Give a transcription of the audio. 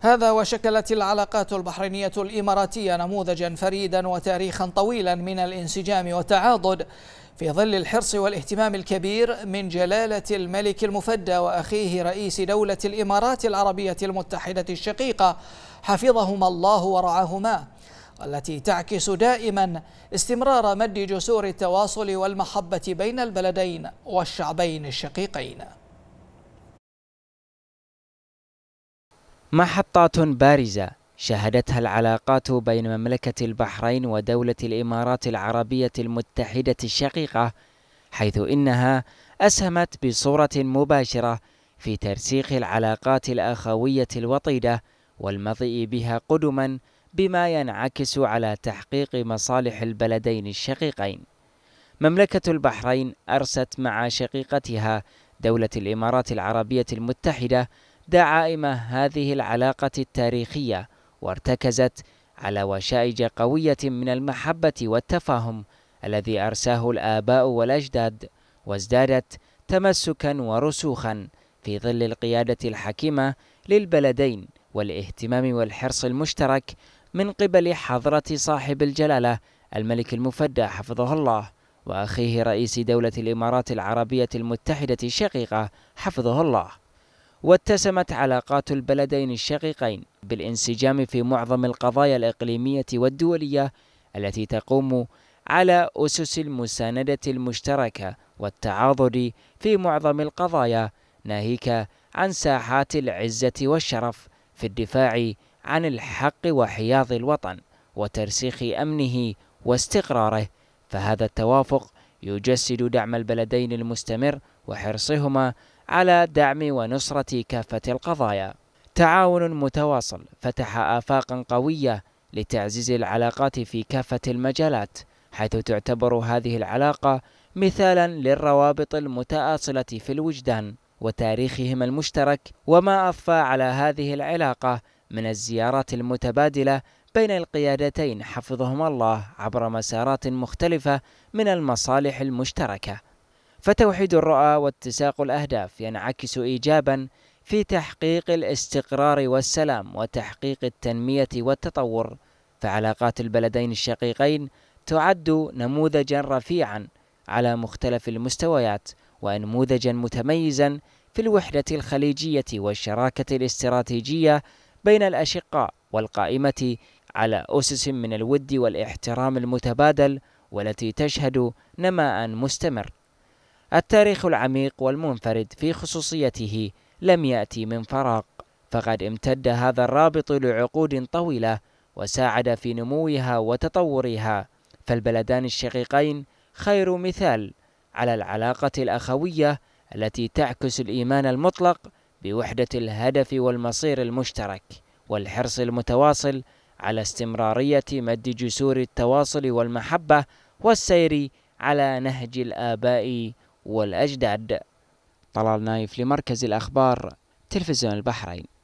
هذا وشكلت العلاقات البحرينية الإماراتية نموذجا فريدا وتاريخا طويلا من الانسجام والتعاضد في ظل الحرص والاهتمام الكبير من جلالة الملك المفدى وأخيه رئيس دولة الإمارات العربية المتحدة الشقيقة حفظهما الله ورعاهما والتي تعكس دائما استمرار مد جسور التواصل والمحبة بين البلدين والشعبين الشقيقين محطات بارزة شهدتها العلاقات بين مملكة البحرين ودولة الإمارات العربية المتحدة الشقيقة حيث إنها أسهمت بصورة مباشرة في ترسيخ العلاقات الأخوية الوطيدة والمضي بها قدما بما ينعكس على تحقيق مصالح البلدين الشقيقين. مملكة البحرين أرست مع شقيقتها دولة الإمارات العربية المتحدة دعائم هذه العلاقة التاريخية وارتكزت على وشائج قوية من المحبة والتفاهم الذي أرساه الآباء والأجداد وازدادت تمسكا ورسوخا في ظل القيادة الحكيمة للبلدين والاهتمام والحرص المشترك من قبل حضرة صاحب الجلالة الملك المفدى حفظه الله وأخيه رئيس دولة الإمارات العربية المتحدة الشقيقة حفظه الله واتسمت علاقات البلدين الشقيقين بالانسجام في معظم القضايا الإقليمية والدولية التي تقوم على أسس المساندة المشتركة والتعاضد في معظم القضايا ناهيك عن ساحات العزة والشرف في الدفاع عن الحق وحياض الوطن وترسيخ أمنه واستقراره فهذا التوافق يجسد دعم البلدين المستمر وحرصهما على دعم ونصرة كافة القضايا تعاون متواصل فتح آفاقا قوية لتعزيز العلاقات في كافة المجالات حيث تعتبر هذه العلاقة مثالا للروابط المتآصلة في الوجدان وتاريخهم المشترك وما أضفى على هذه العلاقة من الزيارات المتبادلة بين القيادتين حفظهما الله عبر مسارات مختلفة من المصالح المشتركة فتوحيد الرؤى واتساق الأهداف ينعكس إيجابا في تحقيق الاستقرار والسلام وتحقيق التنمية والتطور فعلاقات البلدين الشقيقين تعد نموذجا رفيعا على مختلف المستويات ونموذجا متميزا في الوحدة الخليجية والشراكة الاستراتيجية بين الأشقاء والقائمة على أسس من الود والاحترام المتبادل والتي تشهد نماء مستمر التاريخ العميق والمنفرد في خصوصيته لم يأتي من فراغ فقد امتد هذا الرابط لعقود طويلة وساعد في نموها وتطورها فالبلدان الشقيقين خير مثال على العلاقة الأخوية التي تعكس الإيمان المطلق بوحدة الهدف والمصير المشترك والحرص المتواصل على استمرارية مد جسور التواصل والمحبة والسير على نهج الآباء والأجداد طلال نايف لمركز الأخبار تلفزيون البحرين